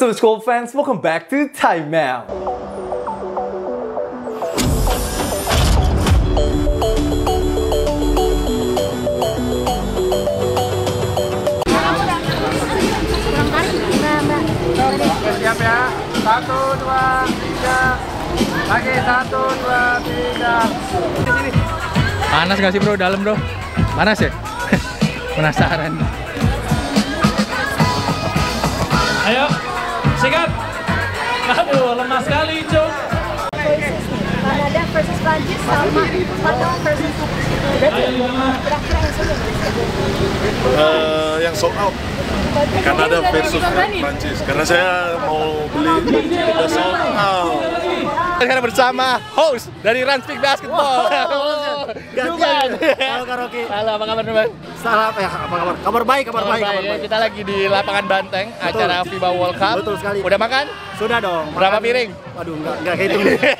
What's up school fans, welcome back to Time Out. Siap ya, satu, dua, tiga, lagi satu, dua, tiga. Panas gak sih bro, dalam bro? Panas ya? Penasaran. Ayo. Sikat. Aduh, lemah sekali, Cuk. Kanada versus Prancis sama Padang versus Berarti yang sudah eh, uh, yang sold out Kanada versus Prancis karena saya mau beli Sudah sold out sekarang bersama host dari Run Speak Basketball. Wow, gantian. Halo Karoki. Halo, apa kabar teman? Salam ya, apa kabar? Kabar baik, kabar, kabar baik, baik, kabar baik. Kita lagi di lapangan Banteng, Betul. acara FIBA World Cup. Betul sekali. Udah makan? Sudah dong. Makan, Berapa piring? Waduh, enggak enggak itu.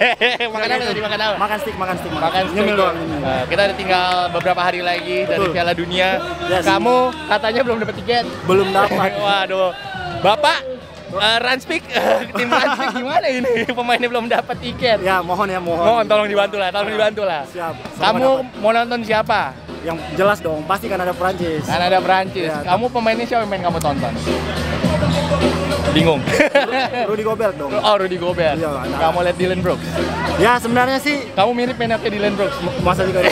makan apa tadi? Makan apa? Makan stick, makan stick. Makan, makan stick. Nyemil doang. Nah, kita ada tinggal beberapa hari lagi Betul. dari Piala Dunia. Yes. Kamu katanya belum dapat tiket? Belum dapat. Waduh. Bapak uh, eh, Ranspik uh, tim Ranspik gimana ini pemainnya belum dapat tiket ya mohon ya mohon mohon tolong dibantu lah tolong ya, dibantu lah siap kamu dapat. mau nonton siapa yang jelas dong pasti kan ada Perancis kan ada Perancis ya. kamu pemainnya siapa yang main kamu tonton bingung Rudy Gobert dong oh Rudy Gobert iya, nah. kamu lihat Dylan Brooks ya sebenarnya sih kamu mirip mainnya kayak Dylan Brooks masa juga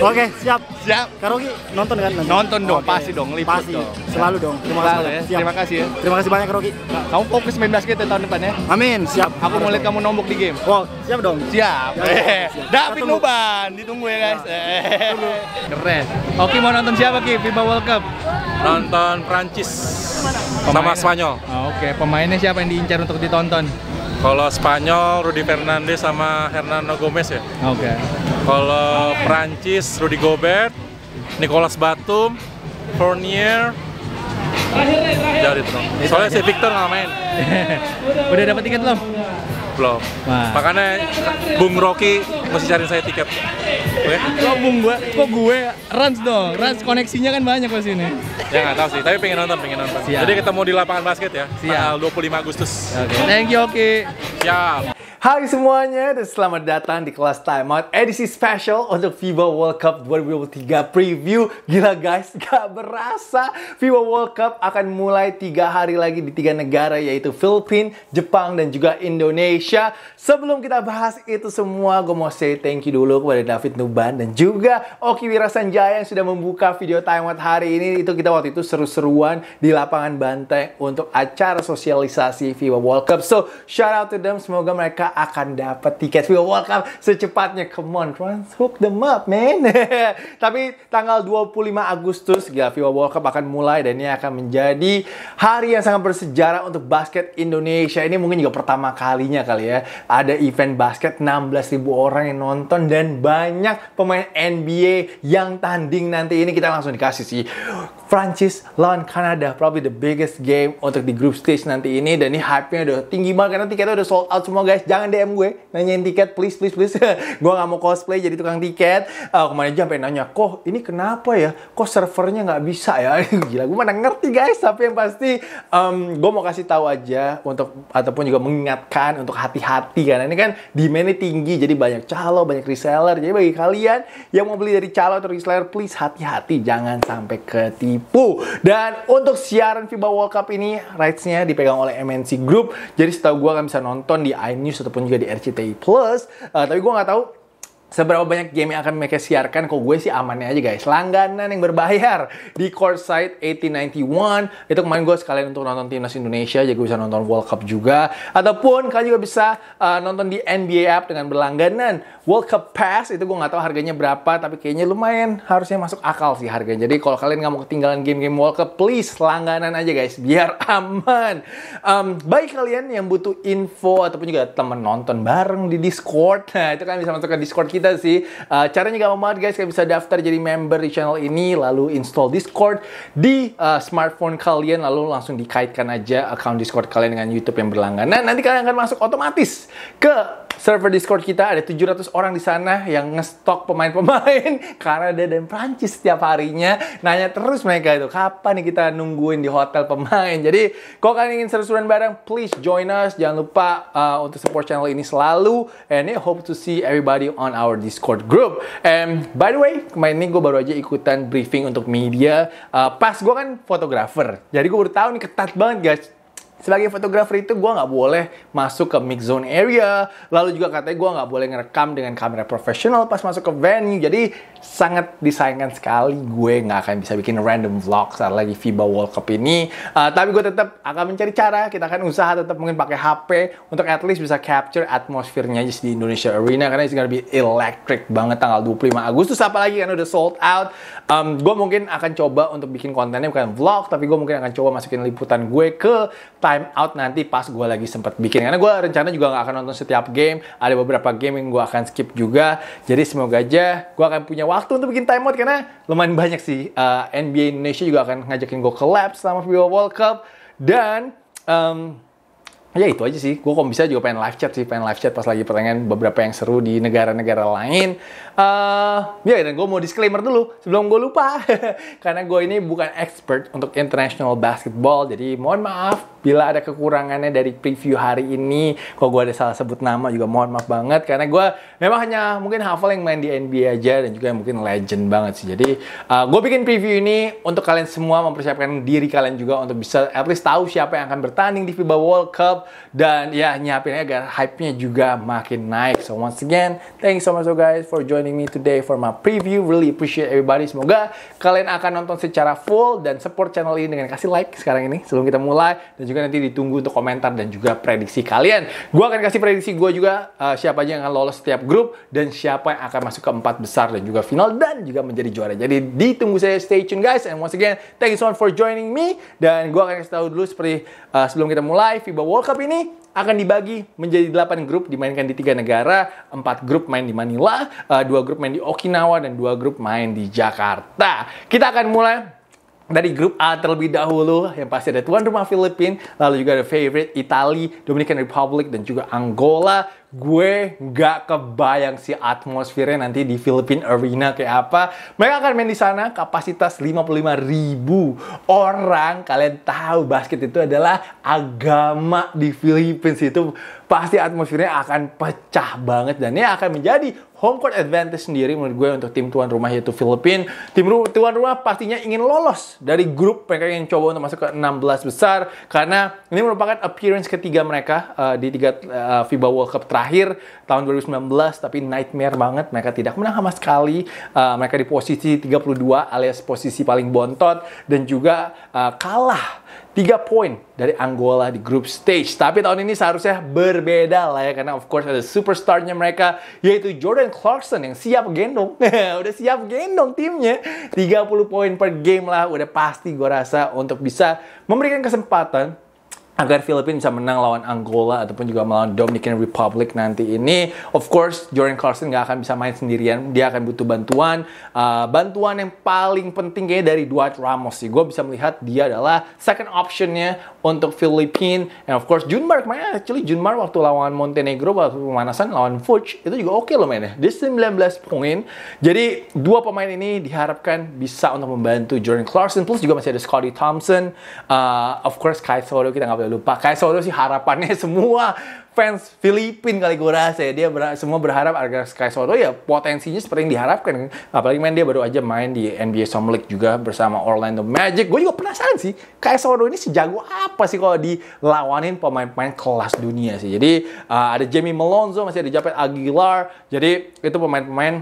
Oke, siap. Siap. Karogi nonton kan? Nanti? Nonton dong, pasti dong, liput pasti. dong. Selalu dong. Terima kasih. Ya. Terima kasih ya. Terima kasih banyak Karogi. Kamu fokus main basket ya tahun depan ya. Amin, siap. Aku mau lihat kamu nombok di game. Wow, siap dong. Siap. siap. Eh. Nuban, ditunggu ya guys. Eh. Keren. Oke, mau nonton siapa Ki? FIFA World Cup. Nonton Prancis. Sama Spanyol. Ah, oke, pemainnya siapa yang diincar untuk ditonton? Kalau Spanyol Rudy Fernandes sama Hernando Gomez ya. Oke. Okay. Kalau Prancis Rudy Gobert, Nicolas Batum, Fournier, Terakhir, terakhir. Soalnya si Victor nggak main. Udah dapat tiket belum? belum Wah. makanya Bung Rocky masih cari saya tiket Oke. Kok Bung gue, kok gue runs dong, runs koneksinya kan banyak ke sini. Ya nggak tahu sih, tapi pengen nonton, pengen nonton. Siap. Jadi ketemu di lapangan basket ya, Siap. tanggal 25 Agustus. Oke. Okay. Thank you, Oki. Okay. Siap. Hai semuanya dan selamat datang di kelas Time Out edisi special untuk FIBA World Cup 2023 preview. Gila guys, gak berasa FIBA World Cup akan mulai tiga hari lagi di tiga negara yaitu Filipina, Jepang, dan juga Indonesia. Sebelum kita bahas itu semua, gue mau say thank you dulu kepada David Nuban dan juga Oki Wirasanjaya yang sudah membuka video Time Out hari ini. Itu kita waktu itu seru-seruan di lapangan Banteng untuk acara sosialisasi FIBA World Cup. So, shout out to them. Semoga mereka akan dapat tiket FIFA World Cup secepatnya. Come on, Trans hook them up, man. Tapi tanggal 25 Agustus, gila FIFA World Cup akan mulai dan ini akan menjadi hari yang sangat bersejarah untuk basket Indonesia. Ini mungkin juga pertama kalinya kali ya. Ada event basket 16.000 orang yang nonton dan banyak pemain NBA yang tanding nanti ini kita langsung dikasih sih. Francis lawan Kanada, probably the biggest game untuk di group stage nanti ini dan ini hype-nya udah tinggi banget karena tiketnya udah sold out semua guys. Jangan jangan DM gue nanyain tiket please please please gue nggak mau cosplay jadi tukang tiket uh, kemarin aja sampai nanya kok ini kenapa ya kok servernya nggak bisa ya gila gue mana ngerti guys tapi yang pasti um, gue mau kasih tahu aja untuk ataupun juga mengingatkan untuk hati-hati karena ini kan demandnya tinggi jadi banyak calo banyak reseller jadi bagi kalian yang mau beli dari calo atau reseller please hati-hati jangan sampai ketipu dan untuk siaran FIBA World Cup ini rights-nya dipegang oleh MNC Group jadi setahu gue akan bisa nonton di iNews atau ataupun juga di RCTI Plus. Uh, tapi gue nggak tahu Seberapa banyak game yang akan mereka siarkan, kok gue sih amannya aja guys. Langganan yang berbayar di Courtside 1891. Itu kemarin gue sekalian untuk nonton Timnas Indonesia, jadi gue bisa nonton World Cup juga. Ataupun kalian juga bisa uh, nonton di NBA app dengan berlangganan. World Cup Pass itu gue nggak tahu harganya berapa, tapi kayaknya lumayan harusnya masuk akal sih harganya. Jadi kalau kalian nggak mau ketinggalan game-game World Cup, please langganan aja guys, biar aman. Um, baik kalian yang butuh info ataupun juga temen nonton bareng di Discord, nah itu kalian bisa masuk ke Discord kita kita sih. Uh, caranya gampang banget guys, kalian bisa daftar jadi member di channel ini, lalu install Discord di uh, smartphone kalian, lalu langsung dikaitkan aja account Discord kalian dengan YouTube yang berlangganan. Nanti kalian akan masuk otomatis ke server Discord kita ada 700 orang di sana yang ngestok pemain-pemain Kanada dan Prancis setiap harinya. Nanya terus mereka itu, kapan nih kita nungguin di hotel pemain. Jadi, kalau kalian ingin seru-seruan bareng, please join us. Jangan lupa uh, untuk support channel ini selalu. And I hope to see everybody on our Discord group. And by the way, kemarin ini gue baru aja ikutan briefing untuk media. Uh, pas gue kan fotografer, jadi gue baru tahu nih ketat banget guys sebagai fotografer itu gue nggak boleh masuk ke mix zone area lalu juga katanya gue nggak boleh ngerekam dengan kamera profesional pas masuk ke venue jadi sangat disayangkan sekali gue nggak akan bisa bikin random vlog saat lagi FIBA World Cup ini uh, tapi gue tetap akan mencari cara kita akan usaha tetap mungkin pakai HP untuk at least bisa capture atmosfernya just di Indonesia Arena karena itu gonna be electric banget tanggal 25 Agustus apalagi karena udah sold out um, gue mungkin akan coba untuk bikin kontennya bukan vlog tapi gue mungkin akan coba masukin liputan gue ke time out nanti pas gue lagi sempet bikin. Karena gue rencana juga gak akan nonton setiap game. Ada beberapa game yang gue akan skip juga. Jadi semoga aja gue akan punya waktu untuk bikin time out. Karena lumayan banyak sih. Uh, eh, NBA Indonesia juga akan ngajakin gue collab sama FIBA World Cup. Dan... Um, ya itu aja sih gue kalau bisa juga pengen live chat sih pengen live chat pas lagi pertanyaan beberapa yang seru di negara-negara lain uh, ya dan gue mau disclaimer dulu sebelum gue lupa karena gue ini bukan expert untuk international basketball jadi mohon maaf bila ada kekurangannya dari preview hari ini kalau gue ada salah sebut nama juga mohon maaf banget karena gue memang hanya mungkin hafal yang main di NBA aja dan juga yang mungkin legend banget sih jadi uh, eh, gue bikin preview ini untuk kalian semua mempersiapkan diri kalian juga untuk bisa at least tahu siapa yang akan bertanding di FIBA World Cup dan ya nyiapin agar hype-nya juga makin naik. So once again, thank you so much so guys for joining me today for my preview. Really appreciate everybody. Semoga kalian akan nonton secara full dan support channel ini dengan kasih like sekarang ini sebelum kita mulai dan juga nanti ditunggu untuk komentar dan juga prediksi kalian. Gua akan kasih prediksi gue juga uh, siapa aja yang akan lolos setiap grup dan siapa yang akan masuk ke empat besar dan juga final dan juga menjadi juara. Jadi ditunggu saya stay tune guys and once again thank you so much for joining me dan gue akan kasih tahu dulu seperti uh, sebelum kita mulai FIBA World Cup Cup ini akan dibagi menjadi 8 grup dimainkan di tiga negara, 4 grup main di Manila, 2 eh, grup main di Okinawa dan 2 grup main di Jakarta. Kita akan mulai dari grup A terlebih dahulu yang pasti ada tuan rumah Filipina, lalu juga ada favorite Italia, Dominican Republic dan juga Angola gue nggak kebayang si atmosfernya nanti di Philippine Arena kayak apa. Mereka akan main di sana kapasitas 55 ribu orang. Kalian tahu basket itu adalah agama di Philippines itu pasti atmosfernya akan pecah banget dan ini akan menjadi home court advantage sendiri menurut gue untuk tim tuan rumah yaitu Filipina. Tim tuan rumah pastinya ingin lolos dari grup mereka yang coba untuk masuk ke 16 besar karena ini merupakan appearance ketiga mereka uh, di tiga uh, FIBA World Cup terakhir tahun 2019 tapi nightmare banget mereka tidak menang sama sekali. Uh, mereka di posisi 32 alias posisi paling bontot dan juga uh, kalah tiga poin dari Angola di grup stage. Tapi tahun ini seharusnya berbeda lah ya karena of course ada superstarnya mereka yaitu Jordan Clarkson yang siap gendong. udah siap gendong timnya. 30 poin per game lah udah pasti gue rasa untuk bisa memberikan kesempatan agar Filipina bisa menang lawan Angola ataupun juga melawan Dominican Republic nanti ini. Of course, Jordan Clarkson nggak akan bisa main sendirian. Dia akan butuh bantuan. Uh, bantuan yang paling penting kayaknya dari Dwight Ramos sih. Gue bisa melihat dia adalah second optionnya untuk Filipina. And of course, Junmar kemarin actually Junmar waktu lawan Montenegro waktu pemanasan lawan Fuch itu juga oke okay loh mainnya. Dia 19 poin. Jadi dua pemain ini diharapkan bisa untuk membantu Jordan Clarkson. Plus juga masih ada Scotty Thompson. Uh, of course, Kai Soro kita nggak boleh lupa. Kayak Soto sih harapannya semua fans Filipin kali gue rasa ya. Dia ber semua berharap agar Sky Soto ya potensinya seperti yang diharapkan. Apalagi main dia baru aja main di NBA Summer League juga bersama Orlando Magic. Gue juga penasaran sih, kayak Soto ini sejago apa sih kalau dilawanin pemain-pemain kelas dunia sih. Jadi uh, ada Jamie Melonzo, masih ada Japet Aguilar. Jadi itu pemain-pemain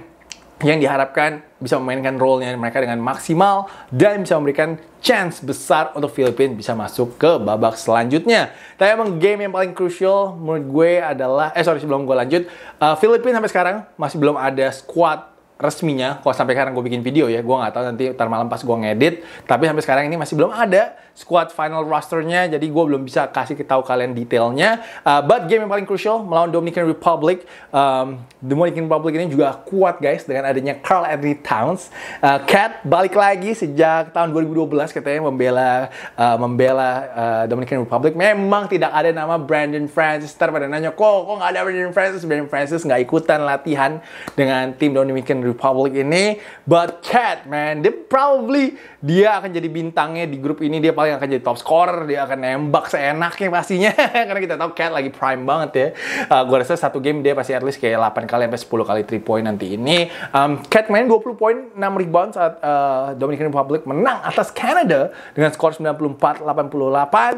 yang diharapkan bisa memainkan role-nya mereka dengan maksimal dan bisa memberikan chance besar untuk Filipina bisa masuk ke babak selanjutnya. Tapi emang game yang paling crucial menurut gue adalah eh sorry sebelum gue lanjut, uh, Filipina sampai sekarang masih belum ada squad resminya. Kalau sampai sekarang gue bikin video ya, gue nggak tahu nanti ntar malam pas gue ngedit. Tapi sampai sekarang ini masih belum ada squad final rosternya jadi gue belum bisa kasih tahu kalian detailnya uh, but game yang paling krusial melawan Dominican Republic um, Dominican Republic ini juga kuat guys dengan adanya Carl Anthony Towns uh, Cat balik lagi sejak tahun 2012 katanya membela uh, membela uh, Dominican Republic memang tidak ada nama Brandon Francis ntar nanya kok kok nggak ada Brandon Francis Brandon Francis nggak ikutan latihan dengan tim Dominican Republic ini but Cat man dia probably dia akan jadi bintangnya di grup ini dia paling yang akan jadi top scorer, dia akan nembak seenaknya pastinya karena kita tahu Cat lagi prime banget ya. Uh, eh, gue rasa satu game dia pasti at least kayak 8 kali sampai 10 kali 3 point nanti ini. Um, Cat main 20 poin, 6 rebound saat uh, Dominican Republic menang atas Canada dengan skor 94-88. Uh, eh,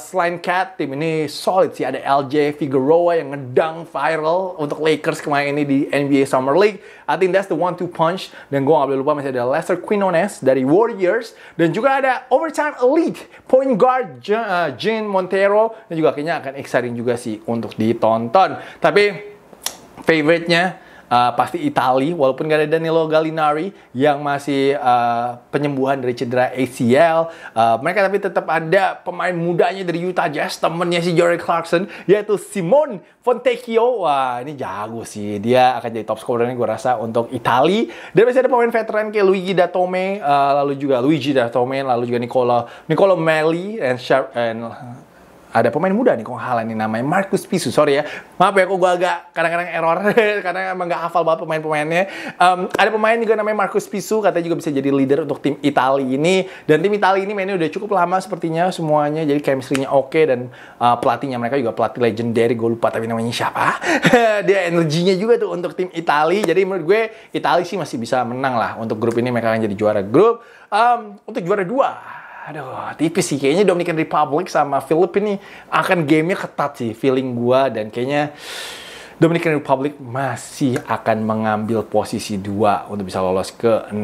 selain Cat, tim ini solid sih. Ada LJ Figueroa yang ngedang viral untuk Lakers kemarin ini di NBA Summer League. I think that's the one to punch. Dan gue gak boleh lupa masih ada Lester Quinones dari Warriors. Dan juga ada Overtime elite point guard eh, Jane Montero dan juga kayaknya akan exciting juga sih untuk ditonton. Tapi favorite-nya uh, pasti Itali walaupun gak ada Danilo Gallinari yang masih uh, penyembuhan dari cedera ACL uh, eh, mereka tapi tetap ada pemain mudanya dari Utah Jazz temennya si Jerry Clarkson yaitu Simon Fontecchio wah ini jago sih dia akan jadi top scorer ini gue rasa untuk Itali dan masih ada pemain veteran kayak Luigi Datome uh, lalu juga Luigi Datome lalu juga Nicola Nicola Melli and, Sher and ada pemain muda nih kok hal ini namanya Marcus Pisu sorry ya maaf ya kok gue agak kadang-kadang error karena emang gak hafal banget pemain-pemainnya um, ada pemain juga namanya Marcus Pisu katanya juga bisa jadi leader untuk tim Italia ini dan tim Italia ini mainnya udah cukup lama sepertinya semuanya jadi chemistry-nya oke okay, dan uh, pelatihnya mereka juga pelatih legendary gue lupa tapi namanya siapa dia energinya juga tuh untuk tim Italia jadi menurut gue Italia sih masih bisa menang lah untuk grup ini mereka akan jadi juara grup um, untuk juara dua aduh tipis sih kayaknya Dominican Republic sama Filipina ini akan gamenya ketat sih feeling gua dan kayaknya Dominican Republic masih akan mengambil posisi 2 untuk bisa lolos ke 16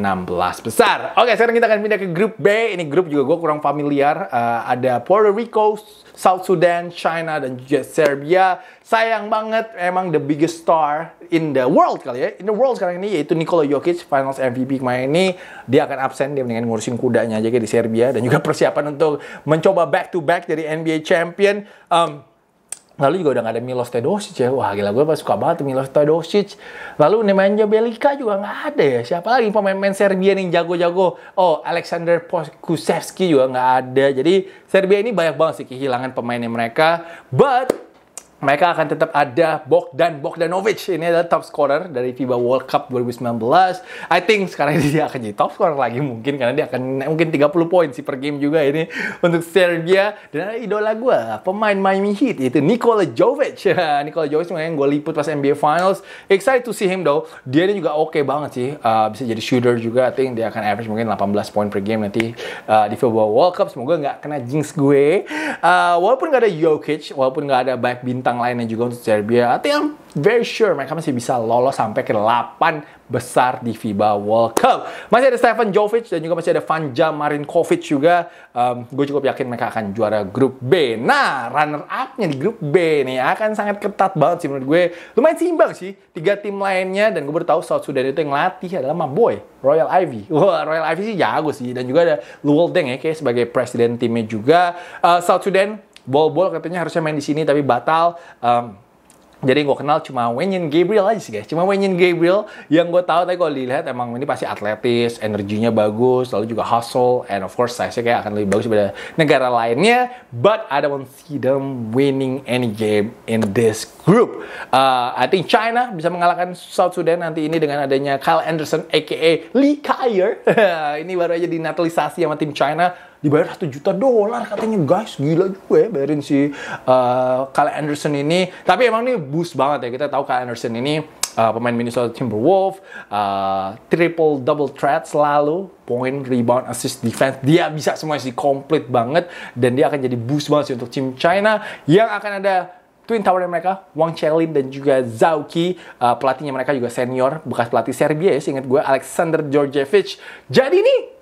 besar. Oke, sekarang kita akan pindah ke grup B. Ini grup juga gue kurang familiar. Uh, ada Puerto Rico, South Sudan, China, dan juga Serbia. Sayang banget, emang the biggest star in the world kali ya. In the world sekarang ini yaitu Nikola Jokic, Finals MVP kemarin ini. Dia akan absen, dia mendingan ngurusin kudanya aja kayak di Serbia. Dan juga persiapan untuk mencoba back-to-back -back dari NBA Champion. Um, Lalu juga udah gak ada Milos Tedosic ya. Wah gila gue suka banget Milos Tedosic. Lalu Nemanja Belika juga gak ada ya. Siapa lagi pemain-pemain Serbia nih jago-jago. Oh Alexander Kusevski juga gak ada. Jadi Serbia ini banyak banget sih kehilangan pemainnya mereka. But mereka akan tetap ada Bogdan Bogdanovic. Ini adalah top scorer dari FIBA World Cup 2019. I think sekarang ini dia akan jadi top scorer lagi mungkin karena dia akan mungkin 30 poin sih per game juga ini untuk Serbia. Dan ada idola gue, pemain Miami Heat itu Nikola Jovic. Nah, Nikola Jovic yang gue liput pas NBA Finals. Excited to see him though. Dia ini juga oke okay banget sih. Uh, bisa jadi shooter juga. I think dia akan average mungkin 18 poin per game nanti uh, di FIBA World Cup. Semoga nggak kena jinx gue. Uh, walaupun nggak ada Jokic, walaupun nggak ada banyak bintang bintang lainnya juga untuk Serbia. I think I'm very sure mereka masih bisa lolos sampai ke 8 besar di FIBA World Cup. Masih ada Stefan Jovic dan juga masih ada Vanja Marinkovic juga. Um, gue cukup yakin mereka akan juara grup B. Nah, runner up-nya di grup B nih akan sangat ketat banget sih menurut gue. Lumayan seimbang sih tiga tim lainnya dan gue baru tahu South Sudan itu yang latih adalah Maboy, Royal Ivy. Wah, Royal Ivy sih jago sih dan juga ada Luol Deng ya kayak sebagai presiden timnya juga. Uh, South Sudan Bol-bol katanya harusnya main di sini tapi batal. Um, jadi gue kenal cuma Wenyin Gabriel aja sih guys. Cuma Wenyin Gabriel yang gue tahu tadi gue lihat emang ini pasti atletis, energinya bagus, lalu juga hustle, and of course saya nya kayak akan lebih bagus daripada negara lainnya. But I don't see them winning any game in this group. Uh, I think China bisa mengalahkan South Sudan nanti ini dengan adanya Kyle Anderson aka Lee Kyer. ini baru aja dinaturalisasi sama tim China dibayar satu juta dolar katanya guys gila juga ya bayarin si uh, Kyle Anderson ini tapi emang nih boost banget ya kita tahu Kyle Anderson ini uh, pemain Minnesota Timberwolves uh, triple double threat selalu point rebound assist defense dia bisa semuanya sih komplit banget dan dia akan jadi boost banget sih untuk tim China yang akan ada twin towernya mereka Wang Chelin dan juga Qi, uh, pelatihnya mereka juga senior bekas pelatih Serbia ya ingat gue Alexander Georgievich jadi nih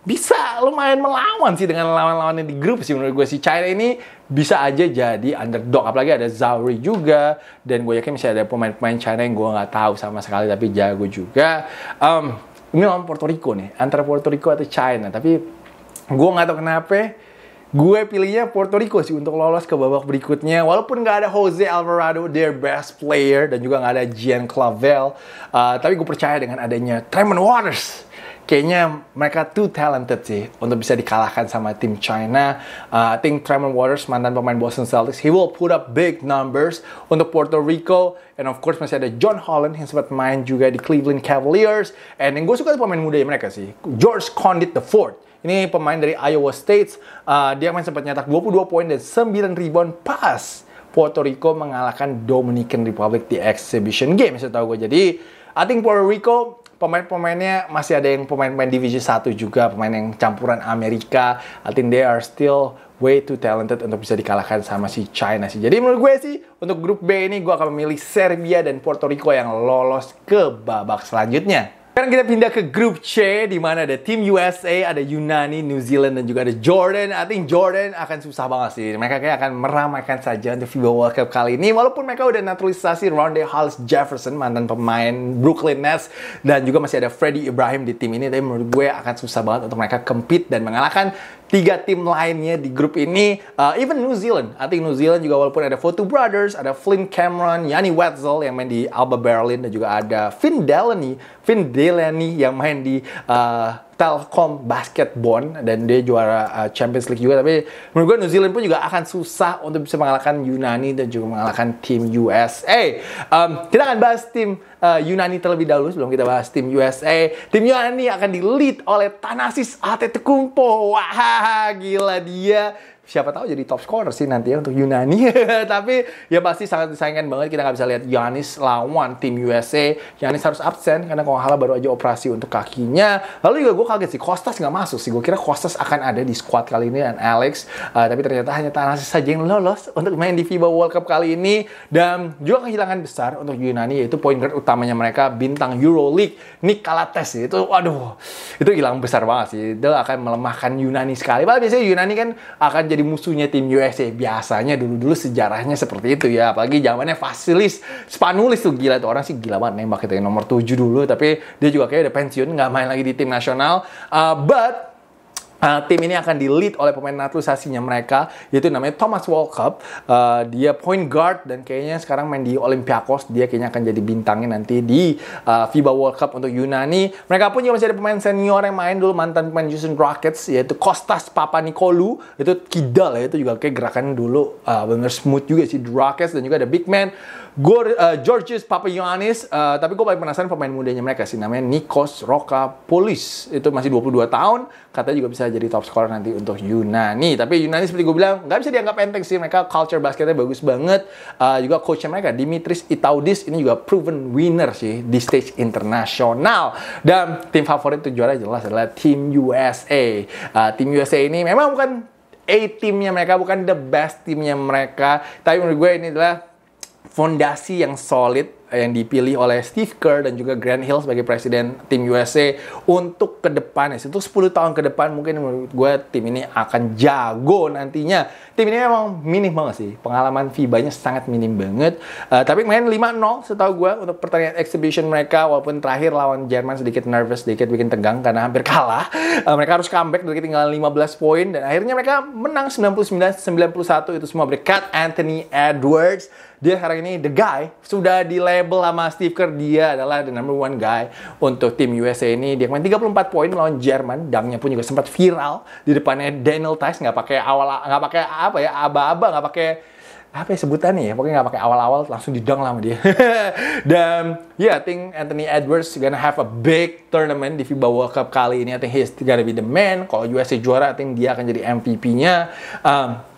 bisa lumayan melawan sih dengan lawan-lawannya di grup sih menurut gue sih China ini bisa aja jadi underdog apalagi ada Zauri juga dan gue yakin masih ada pemain-pemain China yang gue nggak tahu sama sekali tapi jago juga um, ini lawan Puerto Rico nih antara Puerto Rico atau China tapi gue nggak tahu kenapa gue pilihnya Puerto Rico sih untuk lolos ke babak berikutnya walaupun nggak ada Jose Alvarado their best player dan juga nggak ada Gian Clavel uh, tapi gue percaya dengan adanya Tremon Waters kayaknya mereka too talented sih untuk bisa dikalahkan sama tim China. Uh, I think Tremont Waters mantan pemain Boston Celtics, he will put up big numbers untuk Puerto Rico and of course masih ada John Holland yang sempat main juga di Cleveland Cavaliers and yang gue suka pemain muda mereka sih, George Condit the Fourth. Ini pemain dari Iowa State, uh, dia main sempat nyetak 22 poin dan 9 rebound pas Puerto Rico mengalahkan Dominican Republic di exhibition game Saya tahu gue. Jadi, I think Puerto Rico pemain-pemainnya masih ada yang pemain-pemain divisi 1 juga, pemain yang campuran Amerika. I think they are still way too talented untuk bisa dikalahkan sama si China sih. Jadi menurut gue sih, untuk grup B ini gue akan memilih Serbia dan Puerto Rico yang lolos ke babak selanjutnya. Sekarang kita pindah ke grup C di mana ada tim USA, ada Yunani, New Zealand dan juga ada Jordan. I think Jordan akan susah banget sih. Mereka kayak akan meramaikan saja untuk FIBA World Cup kali ini walaupun mereka udah naturalisasi Ronde Hollis Jefferson mantan pemain Brooklyn Nets dan juga masih ada Freddie Ibrahim di tim ini tapi menurut gue akan susah banget untuk mereka compete dan mengalahkan tiga tim lainnya di grup ini. Uh, even New Zealand, I think New Zealand juga walaupun ada Foto Brothers, ada Flynn Cameron, Yanni Wetzel yang main di Alba Berlin, dan juga ada Finn Delaney, Finn Delaney yang main di uh, Telkom Basketball dan dia juara uh, Champions League juga tapi menurut gue New Zealand pun juga akan susah untuk bisa mengalahkan Yunani dan juga mengalahkan tim USA. Um, kita akan bahas tim uh, Yunani terlebih dahulu sebelum kita bahas tim USA. Tim Yunani akan di lead oleh Tanasis Atetekumpo. Wah, gila dia siapa tahu jadi top scorer sih nanti ya untuk Yunani. Tapi ya pasti sangat disayangkan banget kita nggak bisa lihat Yanis lawan tim USA. Yanis harus absen karena kalau baru aja operasi untuk kakinya. Lalu juga gue kaget sih Kostas nggak masuk sih. Gue kira Kostas akan ada di squad kali ini dan Alex. Uh, tapi ternyata hanya Tanasis saja yang lolos untuk main di FIBA World Cup kali ini dan juga kehilangan besar untuk Yunani yaitu point guard utamanya mereka bintang EuroLeague Nick Kalates itu waduh itu hilang besar banget sih itu akan melemahkan Yunani sekali. Padahal biasanya Yunani kan akan jadi jadi musuhnya tim USA. Biasanya dulu-dulu sejarahnya seperti itu ya. Apalagi zamannya fasilis Spanulis tuh gila tuh orang sih gila banget nembak itu yang nomor 7 dulu tapi dia juga kayak udah pensiun nggak main lagi di tim nasional. Uh, but Uh, tim ini akan di lead oleh pemain naturalisasinya mereka yaitu namanya Thomas Walkup uh, dia point guard dan kayaknya sekarang main di Olympiakos dia kayaknya akan jadi bintangnya nanti di uh, FIBA World Cup untuk Yunani mereka pun juga masih ada pemain senior yang main dulu mantan pemain Houston Rockets yaitu Kostas Papanikolu itu kidal ya itu juga kayak gerakan dulu uh, bener smooth juga sih Rockets dan juga ada big man Gor, uh, eh, Georges Papayonis, uh, eh, tapi gue paling penasaran pemain mudanya mereka sih, namanya Nikos Roka Polis. Itu masih 22 tahun, katanya juga bisa jadi top scorer nanti untuk Yunani. Tapi Yunani seperti gue bilang, nggak bisa dianggap enteng sih, mereka culture basketnya bagus banget. Uh, juga coachnya mereka, Dimitris Itaudis, ini juga proven winner sih di stage internasional. Dan tim favorit itu juara jelas adalah tim USA. Uh, tim USA ini memang bukan A-teamnya mereka, bukan the best timnya mereka. Tapi menurut gue ini adalah fondasi yang solid yang dipilih oleh Steve Kerr dan juga Grant Hill sebagai presiden tim USA untuk ke depan itu 10 tahun ke depan mungkin menurut gue tim ini akan jago nantinya tim ini memang minim banget sih pengalaman FIBA-nya sangat minim banget uh, tapi main 5-0 setahu gue untuk pertandingan exhibition mereka walaupun terakhir lawan Jerman sedikit nervous sedikit bikin tegang karena hampir kalah uh, mereka harus comeback dari ketinggalan 15 poin dan akhirnya mereka menang 99-91 itu semua berkat Anthony Edwards dia sekarang ini the guy sudah di label sama Steve Kerr dia adalah the number one guy untuk tim USA ini dia main 34 poin melawan Jerman dangnya pun juga sempat viral di depannya Daniel Tice nggak pakai awal nggak pakai apa ya aba-aba nggak pakai apa ya sebutannya ya pokoknya nggak pakai awal-awal langsung didang lah sama dia dan yeah I think Anthony Edwards gonna have a big tournament di FIBA World Cup kali ini I think he's gonna be the man kalau USA juara I think dia akan jadi MVP-nya um,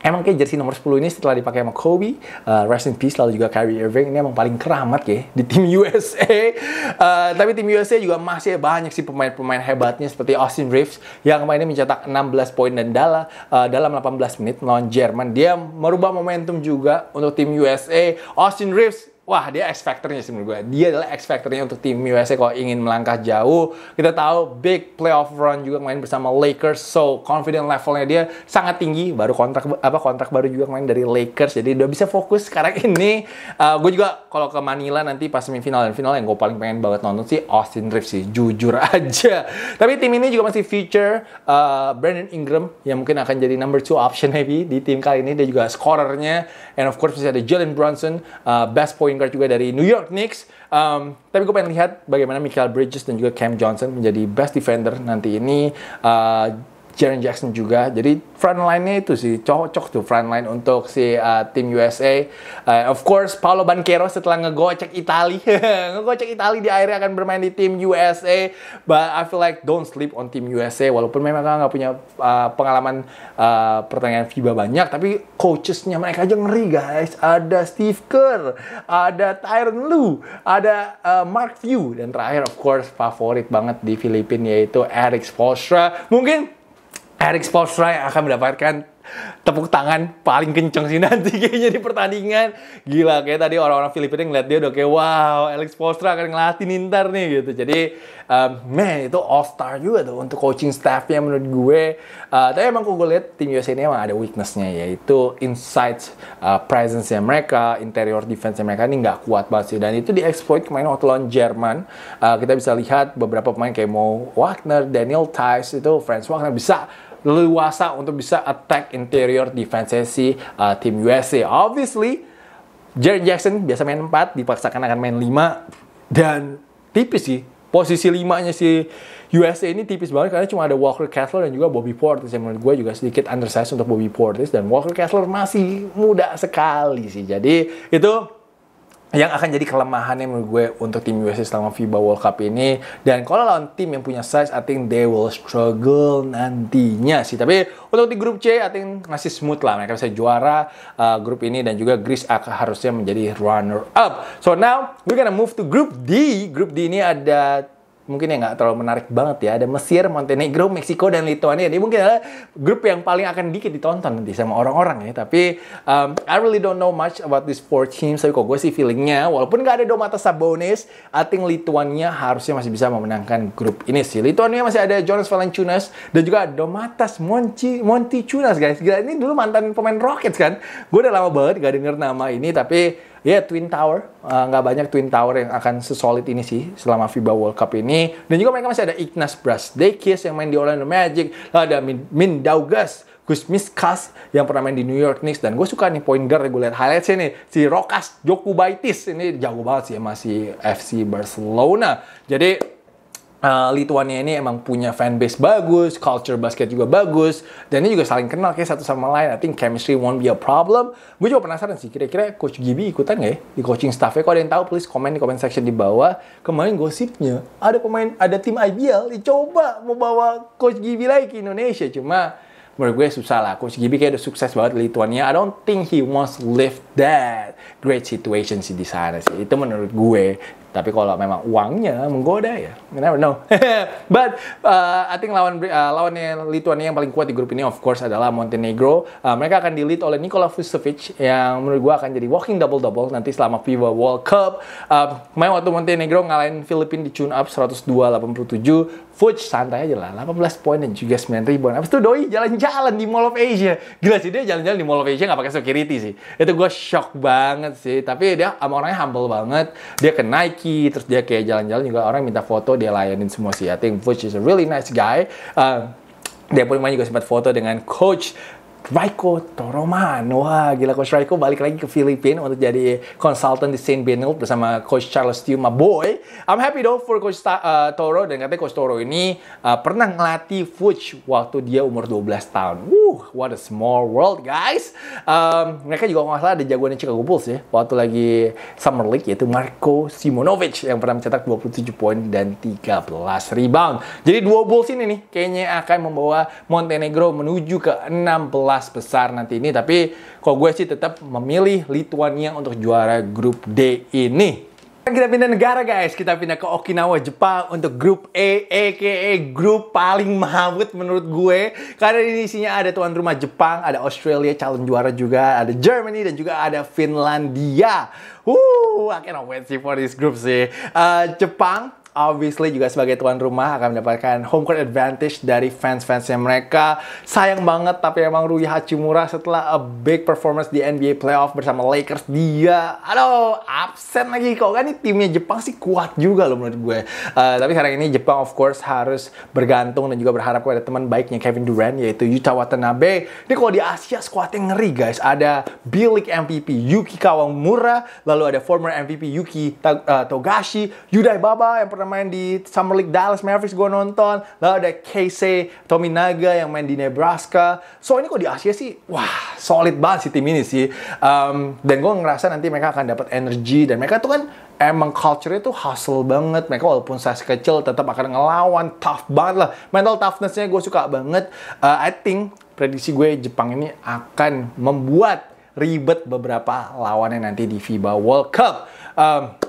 Emang kayak jersey nomor 10 ini setelah dipakai sama Kobe, uh, rest in peace, lalu juga Kyrie Irving, ini emang paling keramat ya di tim USA. Uh, tapi tim USA juga masih banyak sih pemain-pemain hebatnya seperti Austin Reeves yang kemarin mencetak 16 poin dan dala uh, dalam 18 menit melawan Jerman. Dia merubah momentum juga untuk tim USA. Austin Reeves wah dia X factornya sih menurut gue. Dia adalah X factornya untuk tim USA kalau ingin melangkah jauh. Kita tahu big playoff run juga main bersama Lakers, so confident levelnya dia sangat tinggi. Baru kontrak apa kontrak baru juga main dari Lakers, jadi udah bisa fokus sekarang ini. Uh, eh, gue juga kalau ke Manila nanti pas semifinal dan final yang gue paling pengen banget nonton sih Austin Reeves sih, jujur aja. Tapi tim ini juga masih feature uh, eh, Brandon Ingram yang mungkin akan jadi number two option maybe di tim kali ini. Dia juga scorernya, and of course masih ada Jalen Brunson, uh, best point guard juga dari New York Knicks. Um, tapi gue pengen lihat bagaimana Michael Bridges dan juga Cam Johnson menjadi best defender nanti ini. Uh, Jaren Jackson juga. Jadi front line-nya itu sih cocok tuh front line untuk si uh, tim USA. Uh, of course Paolo Banquero setelah ngegocek Itali, ngegocek Itali di akhirnya akan bermain di tim USA. But I feel like don't sleep on tim USA walaupun memang nggak punya uh, pengalaman uh, pertandingan FIBA banyak, tapi coachesnya mereka aja ngeri guys. Ada Steve Kerr, ada Tyron Lu. ada uh, Mark Few dan terakhir of course favorit banget di Filipina yaitu Eric Spoelstra. Mungkin Eric Spoelstra yang akan mendapatkan tepuk tangan paling kenceng sih nanti kayaknya di pertandingan. Gila, kayak tadi orang-orang Filipina ngeliat dia udah kayak, wow, Alex Postra akan ngelatih Nintar nih gitu. Jadi, um, man, itu all-star juga tuh untuk coaching staffnya menurut gue. Uh, tapi emang gue lihat tim USA ini emang ada weaknessnya, yaitu inside uh, presence-nya mereka, interior defense-nya mereka ini nggak kuat banget sih. Dan itu dieksploit kemarin waktu lawan Jerman. Uh, kita bisa lihat beberapa pemain kayak mau Wagner, Daniel Tice, itu Franz Wagner bisa leluasa untuk bisa attack interior defense si uh, tim USA. Obviously, Jared Jackson biasa main 4, dipaksakan akan main 5 dan tipis sih. Posisi nya si USA ini tipis banget karena cuma ada Walker Kessler dan juga Bobby Portis yang menurut gue juga sedikit undersized untuk Bobby Portis dan Walker Kessler masih muda sekali sih. Jadi itu yang akan jadi kelemahannya menurut gue untuk tim USA selama FIBA World Cup ini dan kalau lawan tim yang punya size I think they will struggle nantinya sih tapi untuk di grup C I think masih smooth lah mereka bisa juara uh, grup ini dan juga Greece akan harusnya menjadi runner up so now we're gonna move to grup D grup D ini ada mungkin ya nggak terlalu menarik banget ya. Ada Mesir, Montenegro, Meksiko, dan Lithuania. Ini mungkin adalah grup yang paling akan dikit ditonton nanti sama orang-orang ya. Tapi um, I really don't know much about this four teams. Tapi kok gue sih feelingnya, walaupun nggak ada Domata Sabonis, I think Lithuania harusnya masih bisa memenangkan grup ini sih. Lithuania masih ada Jonas Valanciunas dan juga Domatas Monti, Monticunas guys. Gila, ini dulu mantan pemain Rockets kan. Gue udah lama banget gak denger nama ini, tapi ya yeah, Twin Tower eh, nggak uh, banyak Twin Tower yang akan sesolid ini sih selama FIBA World Cup ini dan juga mereka masih ada Ignas Brasdeikis yang main di Orlando Magic lalu ada Min, Min Daugas Miskas yang pernah main di New York Knicks dan gue suka nih point guard gue lihat sih nih si Rokas Jokubaitis ini jago banget sih masih FC Barcelona jadi uh, Lituania ini emang punya fanbase bagus, culture basket juga bagus, dan ini juga saling kenal kayak satu sama lain. I think chemistry won't be a problem. Gue juga penasaran sih, kira-kira Coach Gibi ikutan nggak ya di coaching staffnya? Kalau ada yang tahu, please komen di comment section di bawah. Kemarin gosipnya ada pemain, ada tim IBL dicoba mau bawa Coach Gibi lagi ke Indonesia, cuma menurut gue susah lah. Coach Gibi kayak udah sukses banget di Lituania. I don't think he wants to live that great situation sih di sana sih. Itu menurut gue. Tapi kalau memang uangnya menggoda ya, you never know. But uh, I think lawan uh, lawannya Lithuania yang paling kuat di grup ini of course adalah Montenegro. Uh, mereka akan di lead oleh Nikola Vucevic yang menurut gua akan jadi walking double double nanti selama FIFA World Cup. Uh, main waktu Montenegro ngalahin Filipina di tune up 102-87. Vuce santai aja lah, 18 poin dan juga 9 ribuan. Abis itu doi jalan-jalan di Mall of Asia. Gila sih dia jalan-jalan di Mall of Asia nggak pakai security sih. Itu gua shock banget sih. Tapi dia sama orangnya humble banget. Dia ke Nike Nike terus dia kayak jalan-jalan juga orang minta foto dia layanin semua sih I think Vooch is a really nice guy uh, dia pun juga sempat foto dengan coach Raiko Toroman. Wah, gila Coach Raiko balik lagi ke Filipina untuk jadi konsultan di Saint Benilde bersama Coach Charles Tiu, my boy. I'm happy though for Coach uh, Toro dan katanya Coach Toro ini uh, pernah ngelatih Fuch waktu dia umur 12 tahun. Woo, what a small world guys. Um, mereka juga nggak salah ada jagoannya Chicago Bulls ya waktu lagi Summer League yaitu Marco Simonovic yang pernah mencetak 27 poin dan 13 rebound. Jadi dua Bulls ini nih kayaknya akan membawa Montenegro menuju ke 16 kelas besar nanti ini. Tapi kok gue sih tetap memilih Lithuania untuk juara grup D ini. Kan kita pindah negara guys, kita pindah ke Okinawa, Jepang untuk grup E, a.k.a. E, e. grup paling mahabut menurut gue. Karena di isinya ada tuan rumah Jepang, ada Australia calon juara juga, ada Germany dan juga ada Finlandia. Woo, I cannot wait for this group sih. Uh, Jepang obviously juga sebagai tuan rumah akan mendapatkan home court advantage dari fans-fansnya mereka. Sayang banget tapi emang Rui Hachimura setelah a big performance di NBA playoff bersama Lakers dia aduh absen lagi kok kan ini timnya Jepang sih kuat juga loh menurut gue. Uh, tapi sekarang ini Jepang of course harus bergantung dan juga berharap kepada teman baiknya Kevin Durant yaitu Yuta Watanabe. Ini kalau di Asia yang ngeri guys. Ada B-League MVP Yuki Kawamura, lalu ada former MVP Yuki eh, Togashi, Yudai Baba yang pernah pernah main di Summer League Dallas Mavericks gue nonton. Lalu ada Casey Tominaga yang main di Nebraska. So ini kok di Asia sih, wah solid banget sih tim ini sih. Um, dan gue ngerasa nanti mereka akan dapat energi dan mereka tuh kan emang culture itu hustle banget. Mereka walaupun size kecil tetap akan ngelawan, tough banget lah. Mental toughness-nya gue suka banget. Uh, I think prediksi gue Jepang ini akan membuat ribet beberapa lawannya nanti di FIBA World Cup. Um,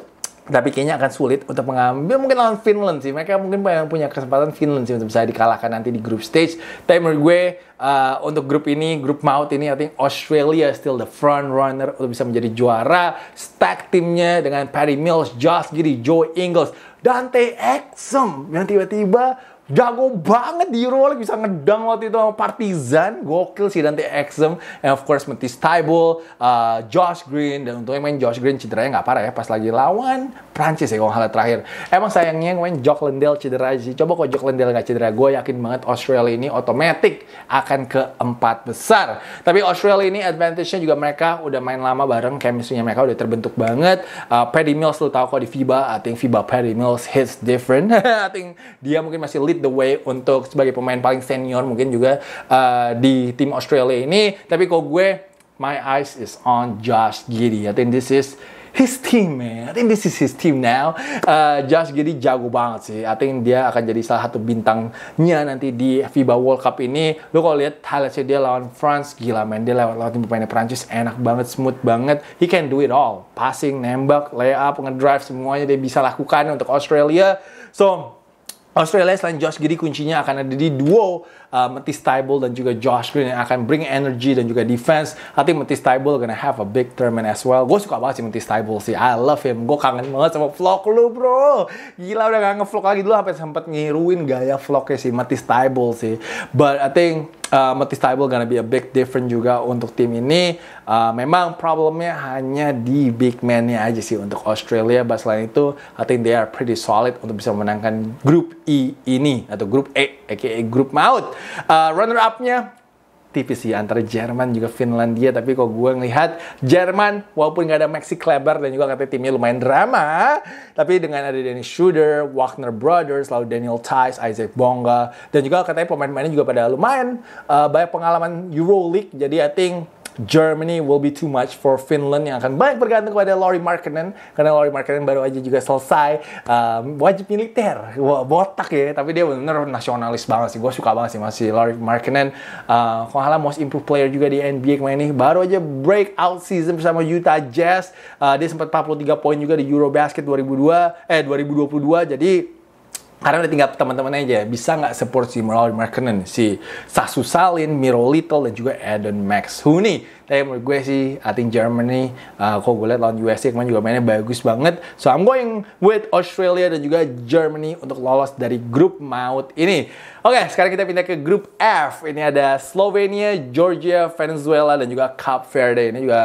tapi kayaknya akan sulit untuk mengambil mungkin lawan Finland sih. Mereka mungkin punya kesempatan Finland sih untuk bisa dikalahkan nanti di grup stage. Tapi menurut gue uh, untuk grup ini, grup maut ini, I think Australia still the front runner untuk bisa menjadi juara. Stack timnya dengan Paddy Mills, Josh Giddy, Joe Ingles, Dante Exum yang tiba-tiba jago banget di Euroleague bisa ngedang waktu itu sama Partizan gokil sih Dante Exum and of course Matisse Thybul uh, Josh Green dan untungnya main Josh Green cederanya nggak parah ya pas lagi lawan Prancis ya kalau hal terakhir emang sayangnya yang main Jock Lendell cedera sih coba kok Jock Lendell nggak cedera gue yakin banget Australia ini otomatis akan ke empat besar tapi Australia ini advantage-nya juga mereka udah main lama bareng chemistry-nya mereka udah terbentuk banget uh, Paddy Mills lu tau kok di FIBA I think FIBA Paddy Mills hits different I think dia mungkin masih lead the way untuk sebagai pemain paling senior mungkin juga uh, di tim Australia ini. Tapi kalau gue, my eyes is on Josh Giddy. I think this is his team man. I think this is his team now. Uh, Josh Giddy jago banget sih. I think dia akan jadi salah satu bintangnya nanti di FIBA World Cup ini. Lu kalau lihat highlightnya dia lawan France, gila man. Dia lawan, lawan tim pemainnya Perancis enak banget, smooth banget. He can do it all. Passing, nembak, layup, ngedrive, semuanya dia bisa lakukan untuk Australia. So, Australia selain Josh Giddy kuncinya akan ada di duo uh, Matis Taibul dan juga Josh Green yang akan bring energy dan juga defense. I think Matis Taibul gonna have a big tournament as well. Gue suka banget sih Matis Taibul sih. I love him. Gue kangen banget sama vlog lu bro. Gila udah gak ngevlog lagi dulu sampai sempet ngiruin gaya vlognya sih Matis Taibul sih. But I think uh, Matisse Thybulle gonna be a big different juga untuk tim ini. Uh, memang problemnya hanya di big man-nya aja sih untuk Australia. But selain itu, I think they are pretty solid untuk bisa memenangkan grup E ini atau grup E, aka grup maut. Uh, eh, runner up-nya tipis sih antara Jerman juga Finlandia tapi kok gue ngelihat Jerman walaupun nggak ada Maxi Kleber dan juga katanya timnya lumayan drama tapi dengan ada Dennis Schroeder, Wagner Brothers, lalu Daniel Tice, Isaac Bonga dan juga katanya pemain-pemainnya juga pada lumayan uh, banyak pengalaman Euro League jadi I think Germany will be too much for Finland yang akan banyak bergantung kepada Lori Markkinen karena Lori Markkinen baru aja juga selesai um, wajib militer botak ya tapi dia benar nasionalis banget sih gue suka banget sih masih Lori Markkinen uh, kalau most improved player juga di NBA kemarin ini baru aja breakout season bersama Utah Jazz uh, dia sempat 43 poin juga di Eurobasket 2002 eh 2022 jadi karena udah tinggal teman-teman aja bisa nggak support si Moral Markkinen si Sasu Salin, Miro Little dan juga Eden Max Huni. Tapi eh, menurut gue sih, I think Germany, uh, eh, kok gue liat lawan USA kemarin juga mainnya bagus banget. So I'm going with Australia dan juga Germany untuk lolos dari grup maut ini. Oke, okay, sekarang kita pindah ke grup F. Ini ada Slovenia, Georgia, Venezuela, dan juga Cape Verde. Ini juga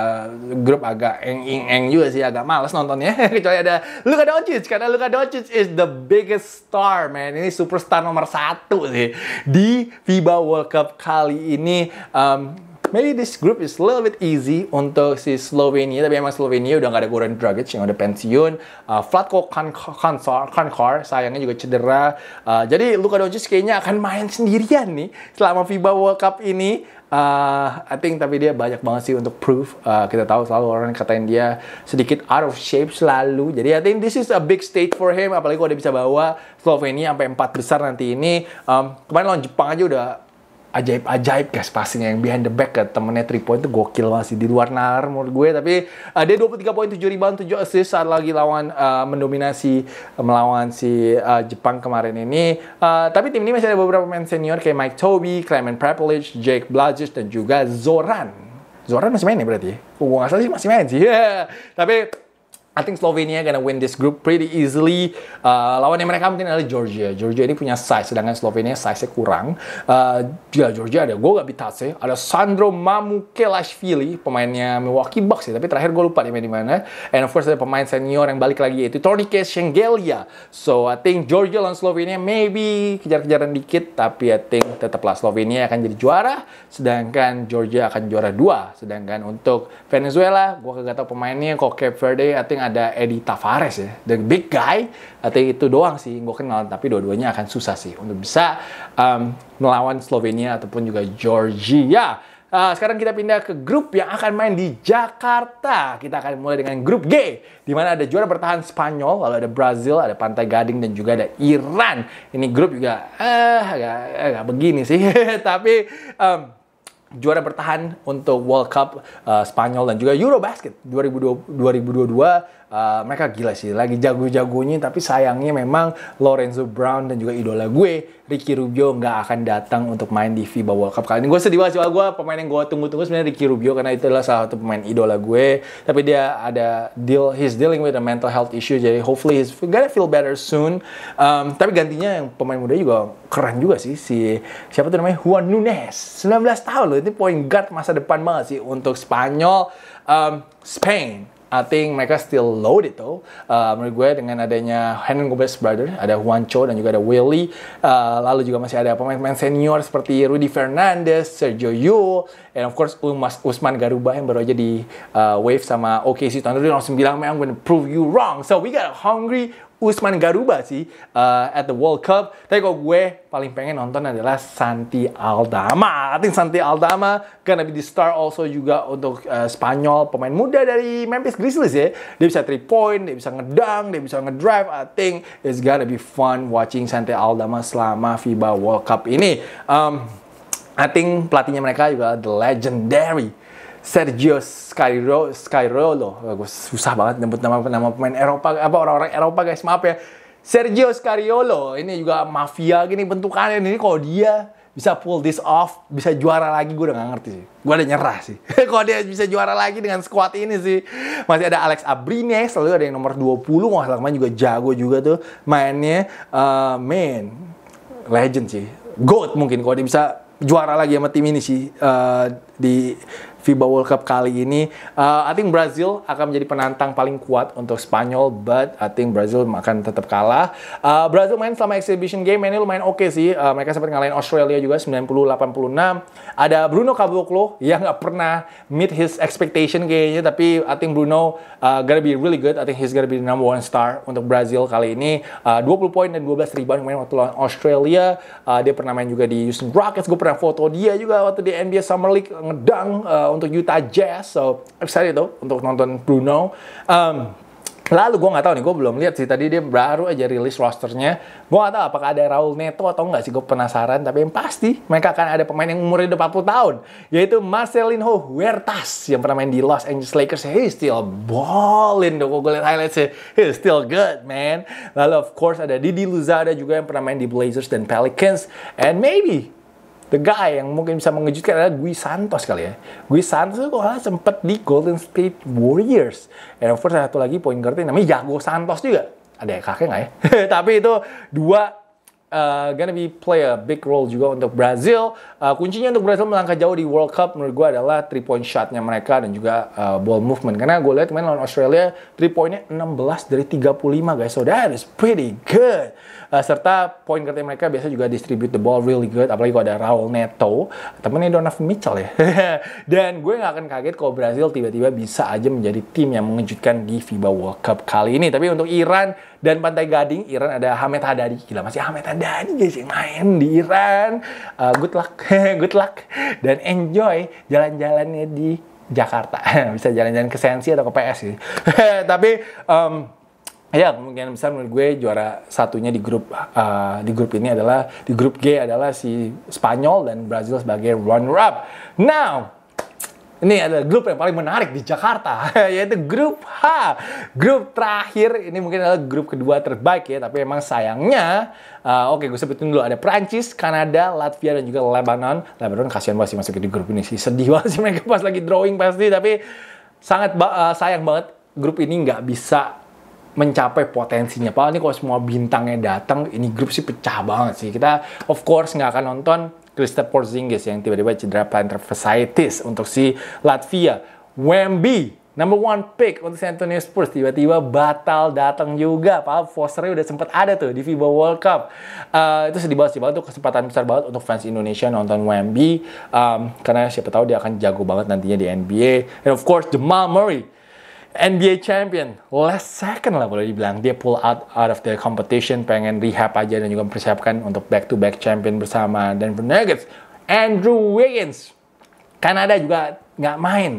grup agak eng-eng juga sih, agak males nontonnya. Kecuali ada Luka Doncic, karena Luka Doncic is the biggest star, man. Ini superstar nomor satu sih. Di FIBA World Cup kali ini, um, Maybe this group is a little bit easy untuk si Slovenia, tapi emang Slovenia udah gak ada Goran Dragic yang udah pensiun. Uh, Vlatko Kankar, Kankar sayangnya juga cedera. Uh, jadi Luka Doncic kayaknya akan main sendirian nih selama FIBA World Cup ini. Uh, I think tapi dia banyak banget sih untuk proof. Uh, kita tahu selalu orang katain dia sedikit out of shape selalu. Jadi I think this is a big stage for him. Apalagi kalau dia bisa bawa Slovenia sampai empat besar nanti ini. Um, kemarin lawan Jepang aja udah ajaib-ajaib guys pastinya yang behind the back ke temennya 3 point itu gokil masih di luar nalar menurut gue tapi uh, dia 23 poin 7 rebound 7 assist saat lagi lawan uh, mendominasi eh, melawan si uh, Jepang kemarin ini uh, tapi tim ini masih ada beberapa pemain senior kayak Mike Toby, Clement Prepelich, Jake Blazic dan juga Zoran Zoran masih main ya berarti? Oh, gue gak salah sih masih main sih. Yeah. Tapi I think Slovenia gonna win this group pretty easily. Uh, yang mereka mungkin adalah Georgia. Georgia ini punya size, sedangkan Slovenia size-nya kurang. Uh, ya, Georgia ada Goga sih ada Sandro Mamukelashvili, pemainnya Milwaukee Bucks ya, tapi terakhir gue lupa dia main di mana. And of course ada pemain senior yang balik lagi yaitu Tony Shengelia. So I think Georgia lawan Slovenia maybe kejar-kejaran dikit, tapi I think tetaplah Slovenia akan jadi juara, sedangkan Georgia akan juara dua. Sedangkan untuk Venezuela, gue kagak tau pemainnya, kok Cape Verde, I think ada Edi Tavares ya, the big guy. atau itu doang sih gue kenal, tapi dua-duanya akan susah sih untuk bisa um, melawan Slovenia ataupun juga Georgia. Uh, sekarang kita pindah ke grup yang akan main di Jakarta. Kita akan mulai dengan grup G, di mana ada juara bertahan Spanyol, lalu ada Brazil, ada Pantai Gading, dan juga ada Iran. Ini grup juga eh, agak, agak begini sih, tapi um, juara bertahan untuk World Cup uh, Spanyol dan juga Eurobasket 2022 Eh, mereka gila sih lagi jago-jagonya tapi sayangnya memang Lorenzo Brown dan juga idola gue Ricky Rubio nggak akan datang untuk main di FIBA World Cup kali ini gue sedih banget sih gue pemain yang gue tunggu-tunggu sebenarnya Ricky Rubio karena itu adalah salah satu pemain idola gue tapi dia ada deal he's dealing with a mental health issue jadi hopefully he's gonna feel better soon um, tapi gantinya yang pemain muda juga keren juga sih si siapa tuh namanya Juan Nunes 19 tahun loh ini point guard masa depan banget sih untuk Spanyol um, Spain I think mereka still loaded tuh Uh, menurut gue dengan adanya Henan Gomez brother, ada Juan Juancho dan juga ada Willy. Uh, lalu juga masih ada pemain-pemain senior seperti Rudy Fernandez, Sergio Yul, and of course Umas Usman Garuba yang baru aja di uh, wave sama OKC tahun dulu langsung bilang, "Man, I'm gonna prove you wrong." So we got a hungry Usman Garuba sih uh, at the World Cup. Tapi kalau gue paling pengen nonton adalah Santi Aldama. I think Santi Aldama gonna be the star also juga untuk uh, Spanyol, pemain muda dari Memphis Grizzlies ya. Dia bisa three point, dia bisa ngedang, dia bisa ngedrive. I think it's gonna be fun watching Santi Aldama selama FIBA World Cup ini. Um, I think pelatihnya mereka juga the legendary Sergio Scairo, gue Susah banget nyebut nama nama pemain Eropa apa orang-orang Eropa guys, maaf ya. Sergio Scariolo ini juga mafia gini bentukannya ini kalau dia bisa pull this off bisa juara lagi gue udah gak ngerti sih gue udah nyerah sih kalau dia bisa juara lagi dengan squad ini sih masih ada Alex Abrines selalu ada yang nomor 20 nggak salah juga jago juga tuh mainnya uh, eh, man legend sih goat mungkin kalau dia bisa juara lagi sama tim ini sih uh, di FIBA World Cup kali ini. Uh, I think Brazil akan menjadi penantang paling kuat untuk Spanyol, but I think Brazil akan tetap kalah. Uh, Brazil main selama exhibition game, mainnya lumayan oke okay sih. Uh, mereka sempat ngalahin Australia juga 90-86. Ada Bruno Caboclo yang nggak pernah meet his expectation kayaknya, tapi I think Bruno uh, gonna be really good. I think he's gonna be the number one star untuk Brazil kali ini. Uh, 20 poin dan 12 ribuan main waktu lawan Australia. Uh, dia pernah main juga di Houston Rockets. Gue pernah foto dia juga waktu di NBA Summer League ngedang uh, untuk Utah Jazz. So excited tuh untuk nonton Bruno. Um, Lalu gue nggak tahu nih, gue belum lihat sih tadi dia baru aja rilis rosternya. Gue nggak tahu apakah ada Raul Neto atau nggak sih, gue penasaran. Tapi yang pasti mereka akan ada pemain yang umurnya udah 40 tahun, yaitu Marcelinho Huertas yang pernah main di Los Angeles Lakers. He's still ballin dong, gue lihat-lihat highlightsnya. He's still good man. Lalu of course ada Didi Luzada juga yang pernah main di Blazers dan Pelicans. And maybe the guy yang mungkin bisa mengejutkan adalah Gui Santos kali ya. Gui Santos itu kalau sempat di Golden State Warriors. Dan of course satu lagi point guardnya namanya Jago Santos juga. Ada ya kakek nggak ya? Tapi itu dua uh, gonna be play a big role juga untuk Brazil. Uh, kuncinya untuk Brazil melangkah jauh di World Cup menurut gue adalah three point shotnya mereka dan juga uh, ball movement. Karena gue lihat main lawan Australia three pointnya 16 dari 35 guys, so that is pretty good. Uh, serta poin kerja mereka biasa juga distribute the ball really good, apalagi kalau ada Raul Neto, temennya Donovan Mitchell ya. dan gue nggak akan kaget kalau Brazil tiba-tiba bisa aja menjadi tim yang mengejutkan di FIBA World Cup kali ini. Tapi untuk Iran dan Pantai Gading, Iran ada Hamed Hadadi. Gila, masih Hamed Hadadi guys yang main di Iran. Uh, good luck, good luck. Dan enjoy jalan-jalannya di Jakarta. bisa jalan-jalan ke Sensi atau ke PS sih. Tapi um, ya kemungkinan besar menurut gue juara satunya di grup uh, di grup ini adalah di grup G adalah si Spanyol dan Brazil sebagai runner up. Now ini adalah grup yang paling menarik di Jakarta, yaitu grup H. Grup terakhir, ini mungkin adalah grup kedua terbaik ya, tapi emang sayangnya, uh, oke okay, gue sebutin dulu, ada Prancis, Kanada, Latvia, dan juga Lebanon. Lebanon kasihan banget sih masuk di grup ini sih, sedih banget sih mereka pas lagi drawing pasti, tapi sangat ba uh, sayang banget grup ini nggak bisa mencapai potensinya. Padahal ini kalau semua bintangnya datang, ini grup sih pecah banget sih. Kita of course nggak akan nonton Kristaps Porzingis yang tiba-tiba cedera plantar fasciitis untuk si Latvia. Wemby number one pick untuk San Antonio Spurs tiba-tiba batal datang juga. Pak Fosternya udah sempat ada tuh di FIBA World Cup. Uh, itu sedih banget sih banget kesempatan besar banget untuk fans Indonesia nonton Wemby um, karena siapa tahu dia akan jago banget nantinya di NBA. And of course Jamal Murray NBA champion last second lah boleh dibilang dia pull out out of the competition pengen rehab aja dan juga mempersiapkan untuk back to back champion bersama Denver Nuggets Andrew Wiggins Kanada juga nggak main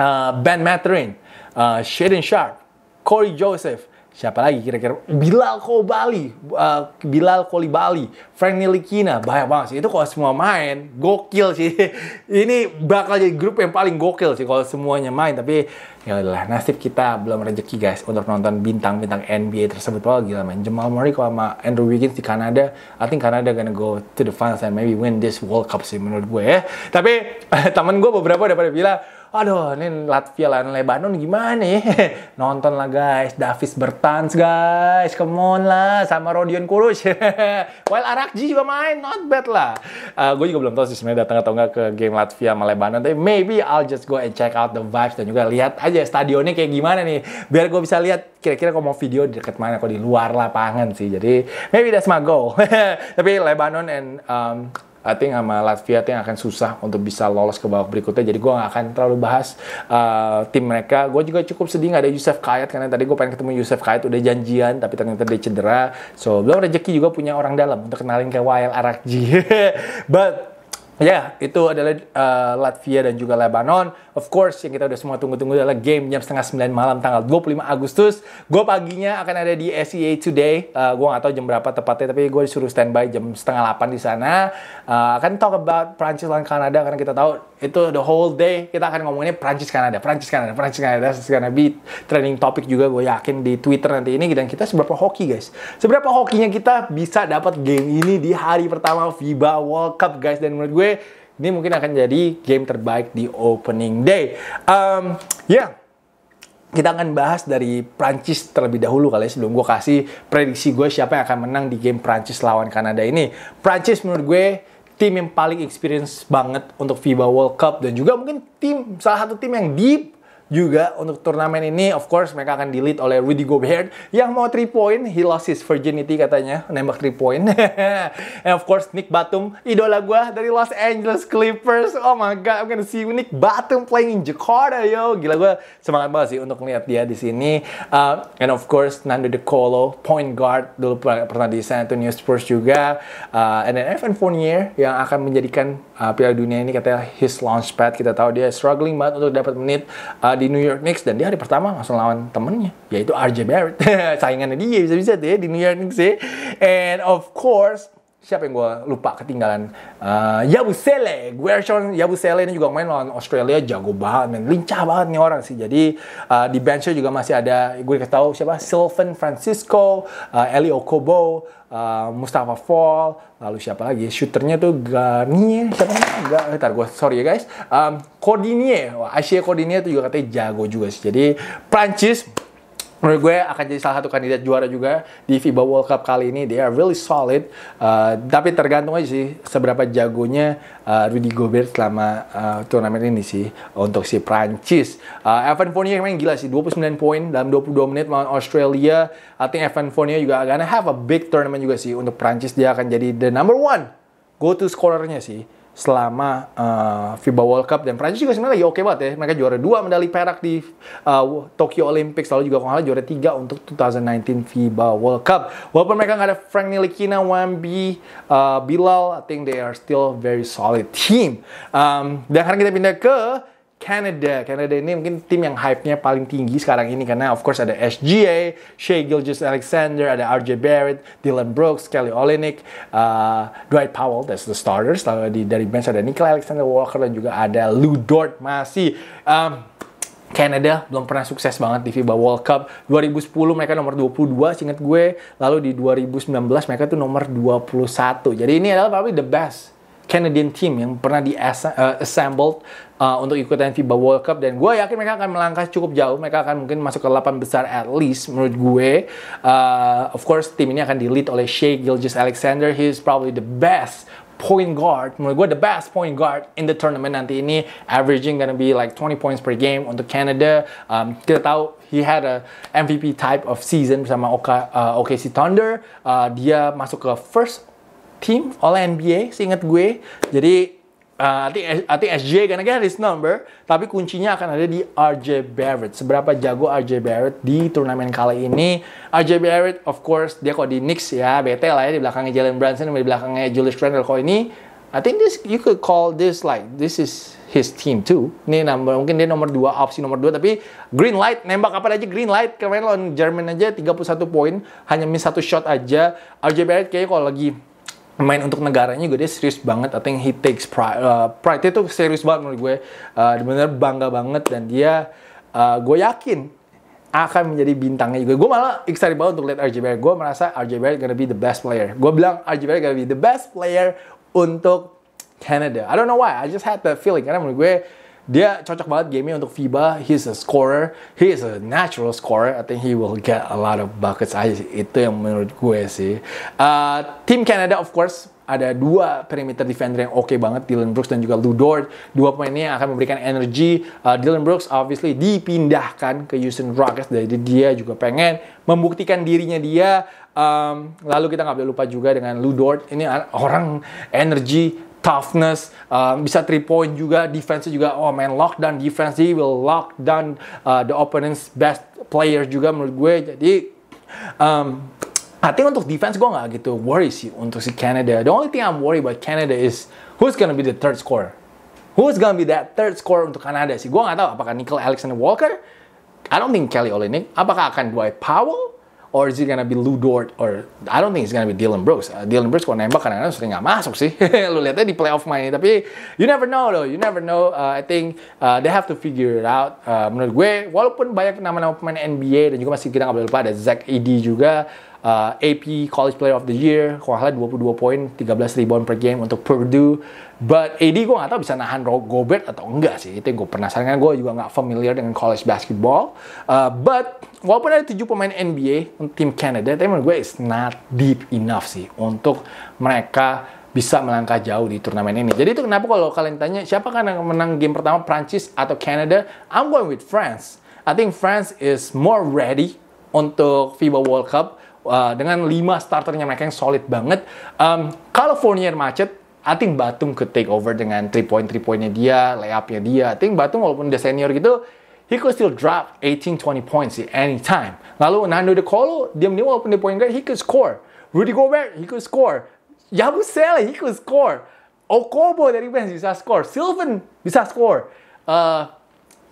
uh, Ben Matherin, uh, Shaden Sharp Corey Joseph siapa lagi kira-kira Bilal Kobali uh, eh, Bilal Kolibali Frank Nilikina banyak banget sih itu kalau semua main gokil sih ini bakal jadi grup yang paling gokil sih kalau semuanya main tapi ya udahlah nasib kita belum rezeki guys untuk nonton bintang-bintang NBA tersebut wah gila main. Jamal Murray kalau sama Andrew Wiggins di Kanada I think Kanada gonna go to the finals and maybe win this World Cup sih menurut gue ya tapi teman gue beberapa udah pada bilang aduh ini Latvia lawan Lebanon gimana nih? Ya? nonton lah guys Davis bertans guys come on lah sama Rodion Kurus while Arakji juga main not bad lah uh, eh, gue juga belum tahu sih sebenarnya datang atau enggak ke game Latvia sama Lebanon tapi maybe I'll just go and check out the vibes dan juga lihat aja stadionnya kayak gimana nih biar gue bisa lihat kira-kira kok mau video di dekat mana kok di luar lapangan sih jadi maybe that's my goal tapi Lebanon and um, I think sama Latvia yang akan susah untuk bisa lolos ke babak berikutnya. Jadi gue gak akan terlalu bahas uh, tim mereka. Gue juga cukup sedih gak ada Yusuf Kayat karena tadi gue pengen ketemu Yusuf Kayat udah janjian tapi ternyata dia cedera. So belum rezeki juga punya orang dalam untuk kenalin ke Wael Arakji. But Ya, itu adalah uh, Latvia dan juga Lebanon. Of course, yang kita udah semua tunggu-tunggu adalah game jam setengah sembilan malam tanggal 25 Agustus. Gue paginya akan ada di SEA Today. Uh, eh, gue gak tau jam berapa tepatnya, tapi gue disuruh standby jam setengah delapan di sana. Uh, akan talk about Prancis lawan Kanada karena kita tahu itu the whole day kita akan ngomonginnya Prancis Kanada, Prancis Kanada, Prancis Kanada, Prancis Kanada. Be trending topic juga gue yakin di Twitter nanti ini dan kita seberapa hoki guys. Seberapa hokinya kita bisa dapat game ini di hari pertama FIBA World Cup guys dan menurut gue ini mungkin akan jadi game terbaik di opening day. Um, ya, yeah kita akan bahas dari Prancis terlebih dahulu kali ya sebelum gue kasih prediksi gue siapa yang akan menang di game Prancis lawan Kanada ini. Prancis menurut gue tim yang paling experience banget untuk FIBA World Cup dan juga mungkin tim salah satu tim yang deep juga untuk turnamen ini of course mereka akan delete lead oleh Rudy Gobert yang mau 3 point he lost his virginity katanya nembak 3 point and of course Nick Batum idola gue dari Los Angeles Clippers oh my god I'm gonna see Nick Batum playing in Jakarta yo gila gue semangat banget sih untuk melihat dia di sini uh, and of course Nando De Colo point guard dulu pernah di San Antonio Spurs juga uh, and then Evan Fournier yang akan menjadikan uh, Piala Dunia ini katanya his launchpad kita tahu dia struggling banget untuk dapat menit uh, di New York Knicks dan dia hari pertama langsung lawan temennya yaitu RJ Barrett saingannya dia bisa-bisa deh ya di New York Knicks ya and of course siapa yang gue lupa ketinggalan uh, Yabusele Sean Yabusele ini juga main lawan Australia jago banget men lincah banget nih orang sih jadi uh, di benchnya juga masih ada gue kasih tahu siapa Sylvan Francisco uh, Eli Okobo uh, Mustafa Fall lalu siapa lagi shooternya tuh Garnier siapa enggak ntar gue sorry ya guys um, Cordinier Asia Cordinier tuh juga katanya jago juga sih jadi Prancis menurut gue akan jadi salah satu kandidat juara juga di FIBA World Cup kali ini. They are really solid. Uh, tapi tergantung aja sih seberapa jagonya uh, Rudy Gobert selama uh, turnamen ini sih untuk si Prancis. Uh, Evan Fournier main gila sih 29 poin dalam 22 menit melawan Australia. I think Evan Fournier juga akan have a big tournament juga sih untuk Prancis. Dia akan jadi the number one go to scorernya sih selama uh, FIBA World Cup dan Prancis juga sebenarnya lagi oke okay banget ya mereka juara dua medali perak di uh, Tokyo Olympics lalu juga kalau juara tiga untuk 2019 FIBA World Cup walaupun mereka nggak ada Frank Nilikina, Wambi, uh, eh, Bilal I think they are still very solid team um, dan sekarang kita pindah ke Canada. Canada ini mungkin tim yang hype-nya paling tinggi sekarang ini karena of course ada SGA, Shea Gilgis Alexander, ada RJ Barrett, Dylan Brooks, Kelly Olynyk, uh, Dwight Powell, that's the starters. Lalu di, dari bench ada Nikola Alexander Walker dan juga ada Lou Dort masih. Um, Canada belum pernah sukses banget di FIBA World Cup. 2010 mereka nomor 22 singkat gue. Lalu di 2019 mereka tuh nomor 21. Jadi ini adalah probably the best Canadian team yang pernah di eh, assembled uh, untuk ikutan FIBA World Cup dan gue yakin mereka akan melangkah cukup jauh mereka akan mungkin masuk ke 8 besar at least menurut gue uh, of course tim ini akan di lead oleh Shea Gilgis Alexander he is probably the best point guard menurut gue the best point guard in the tournament nanti ini averaging gonna be like 20 points per game untuk Canada um, kita tahu he had a MVP type of season bersama uh, OKC Thunder uh, dia masuk ke first team All NBA, seingat gue. Jadi Uh, I think, SJ karena get his number, tapi kuncinya akan ada di RJ Barrett. Seberapa jago RJ Barrett di turnamen kali ini. RJ Barrett, of course, dia kok di Knicks ya, bete lah ya, di belakangnya Jalen Brunson, di belakangnya Julius Randle. Kok ini, I think this, you could call this like, this is his team too. Ini nomor, mungkin dia nomor 2, opsi nomor 2, tapi green light, nembak apa aja green light. Kemarin lawan Jerman aja 31 poin, hanya miss satu shot aja. RJ Barrett kayaknya kalau lagi main untuk negaranya juga dia serius banget I think he takes pride uh, pride itu serius banget menurut gue uh, benar bangga banget dan dia uh, gue yakin akan menjadi bintangnya juga. Gue malah excited banget untuk lihat RJ Barrett. Gue merasa RJ Barrett gonna be the best player. Gue bilang RJ Barrett gonna be the best player untuk Canada. I don't know why. I just had that feeling. Karena menurut gue dia cocok banget gamenya untuk FIBA. He's a scorer. He is a natural scorer. I think he will get a lot of buckets aja sih. Itu yang menurut gue sih. Uh, Tim Canada of course ada dua perimeter defender yang oke okay banget Dylan Brooks dan juga Lou Dort dua pemain ini akan memberikan energi uh, Dylan Brooks obviously dipindahkan ke Houston Rockets jadi dia juga pengen membuktikan dirinya dia um, lalu kita nggak boleh lupa juga dengan Lou Dort ini orang energi toughness, uh, bisa three point juga, defense juga, oh man lock down defense, he will lock down uh, the opponent's best player juga menurut gue. Jadi um, I think untuk defense gue nggak gitu worry sih untuk si Canada. The only thing I'm worried about Canada is who's gonna be the third scorer. Who's gonna be that third scorer untuk Kanada sih? Gue nggak tahu apakah Nickel Alexander Walker. I don't think Kelly Olynyk. Apakah akan Dwight Powell? or is it gonna be Lou Dort or I don't think it's gonna be Dylan Brooks. Uh, Dylan Brooks kalau nembak kadang-kadang sering nggak masuk sih. Lu lihatnya di playoff main tapi you never know though. You never know. Uh, I think uh, they have to figure it out. Uh, menurut gue walaupun banyak nama-nama pemain NBA dan juga masih kita nggak boleh lupa ada Zach Edey juga uh, AP College Player of the Year, kalau nggak salah 22 poin, 13 rebound per game untuk Purdue. But AD gue nggak tahu bisa nahan Gobert atau enggak sih, itu yang gue penasaran kan gue juga nggak familiar dengan college basketball. Uh, but walaupun ada 7 pemain NBA untuk tim Canada, tapi menurut gue is not deep enough sih untuk mereka bisa melangkah jauh di turnamen ini. Jadi itu kenapa kalau kalian tanya siapa kan yang menang game pertama Prancis atau Canada, I'm going with France. I think France is more ready untuk FIBA World Cup uh, dengan lima starternya mereka yang solid banget. Um, kalau Fournier macet, I think Batum could take over dengan 3 point 3 pointnya dia, layupnya dia. I think Batum walaupun dia senior gitu, he could still drop 18-20 points at any time. Lalu Nando De Colo, dia menilai walaupun dia point guard, he could score. Rudy Gobert, he could score. Yabusele, he could score. Okobo dari West bisa score. Sylvan bisa score. Uh,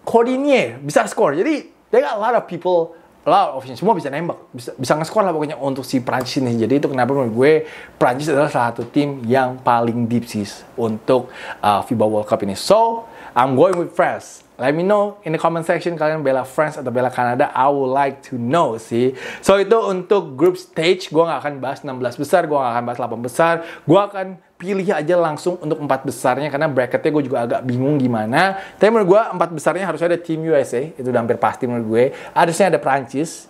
Cordinier bisa score. Jadi, they got a lot of people lah ofisnya semua bisa nembak bisa bisa ngeskor lah pokoknya untuk si Prancis ini jadi itu kenapa menurut gue Prancis adalah salah satu tim yang paling deep sih untuk uh, FIBA World Cup ini so I'm going with France. Let me know in the comment section kalian bela France atau bela Kanada. I would like to know sih. So itu untuk group stage. Gue nggak akan bahas 16 besar, gue nggak akan bahas 8 besar. Gue akan pilih aja langsung untuk empat besarnya karena bracketnya gue juga agak bingung gimana. Tapi menurut gue empat besarnya harusnya ada tim USA itu udah hampir pasti menurut gue. Harusnya ada Prancis.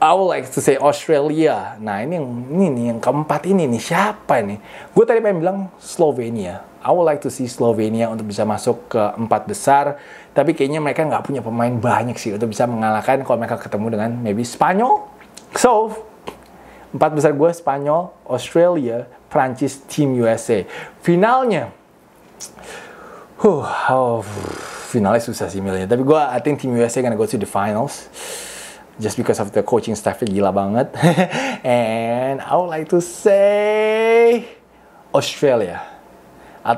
I would like to say Australia. Nah ini yang ini nih yang keempat ini nih siapa nih? Gue tadi pengen bilang Slovenia I would like to see Slovenia untuk bisa masuk ke empat besar. Tapi kayaknya mereka nggak punya pemain banyak sih untuk bisa mengalahkan kalau mereka ketemu dengan maybe Spanyol. So, empat besar gue Spanyol, Australia, Prancis, tim USA. Finalnya, huh, oh, finalnya susah sih milihnya. Tapi gue, I think tim USA gonna go to the finals. Just because of the coaching staff yang gila banget. And I would like to say Australia. I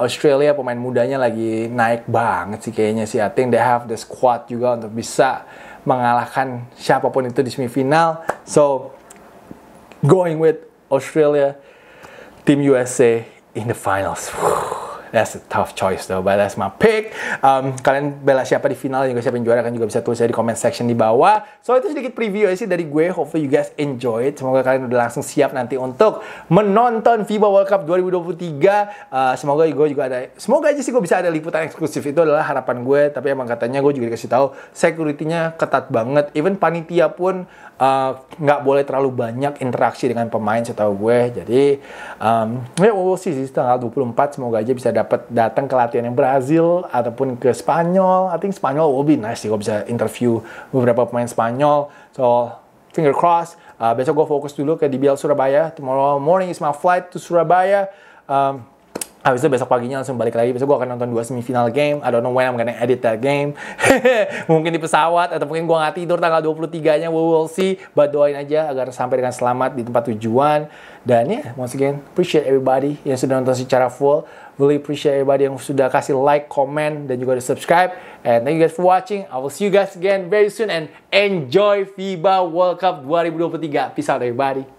Australia pemain mudanya lagi naik banget sih kayaknya sih. I think they have the squad juga untuk bisa mengalahkan siapapun itu di semifinal. So going with Australia, tim USA in the finals that's a tough choice though, but that's my pick. Um, kalian bela siapa di final juga siapa yang juara kan juga bisa tulis di comment section di bawah. So itu sedikit preview aja sih dari gue. Hopefully you guys enjoy it. Semoga kalian udah langsung siap nanti untuk menonton FIBA World Cup 2023. Uh, semoga gue juga ada. Semoga aja sih gue bisa ada liputan eksklusif itu adalah harapan gue. Tapi emang katanya gue juga dikasih tahu security-nya ketat banget. Even panitia pun uh, nggak uh, boleh terlalu banyak interaksi dengan pemain setahu gue. Jadi um, ya yeah, we'll see sih tanggal 24 semoga aja bisa dapat datang ke latihan yang Brazil ataupun ke Spanyol. I think Spanyol will be nice sih kalau bisa interview beberapa pemain Spanyol. So finger cross. Uh, besok gue fokus dulu ke DBL Surabaya. Tomorrow morning is my flight to Surabaya. Um, Habis itu besok paginya langsung balik lagi. Besok gue akan nonton dua semifinal game. I don't know when I'm gonna edit that game. mungkin di pesawat atau mungkin gue gak tidur tanggal 23-nya. We will see. But doain aja agar sampai dengan selamat di tempat tujuan. Dan ya, yeah, once again, appreciate everybody yang sudah nonton secara full. Really appreciate everybody yang sudah kasih like, comment, dan juga subscribe. And thank you guys for watching. I will see you guys again very soon and enjoy FIBA World Cup 2023. Peace out everybody.